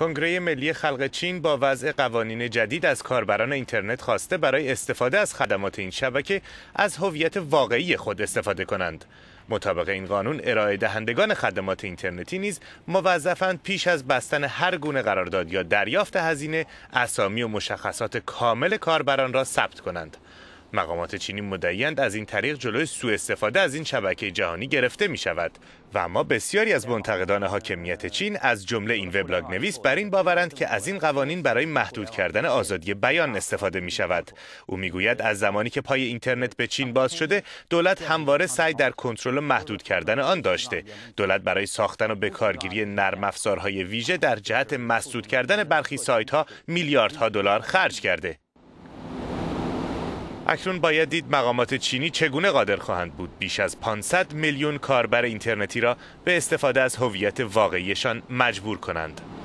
کنگره ملی خلق چین با وضع قوانین جدید از کاربران اینترنت خواسته برای استفاده از خدمات این شبکه از هویت واقعی خود استفاده کنند. مطابق این قانون ارائه دهندگان خدمات اینترنتی نیز موظفند پیش از بستن هر گونه قرارداد یا دریافت هزینه اسامی و مشخصات کامل کاربران را ثبت کنند. مقامات چینی مدعیند از این طریق جلوی سوء استفاده از این شبکه جهانی گرفته می شود و اما بسیاری از منتقدان حاکمیت چین از جمله این وبلاگ نویس بر این باورند که از این قوانین برای محدود کردن آزادی بیان استفاده می شود او میگوید از زمانی که پای اینترنت به چین باز شده دولت همواره سعی در کنترل محدود کردن آن داشته دولت برای ساختن و بکارگیری نرم افزارهای ویژه در جهت مسدود کردن برخی سایت ها میلیاردها دلار خرج کرده اکنون باید دید مقامات چینی چگونه قادر خواهند بود بیش از 500 میلیون کاربر اینترنتی را به استفاده از هویت واقعیشان مجبور کنند.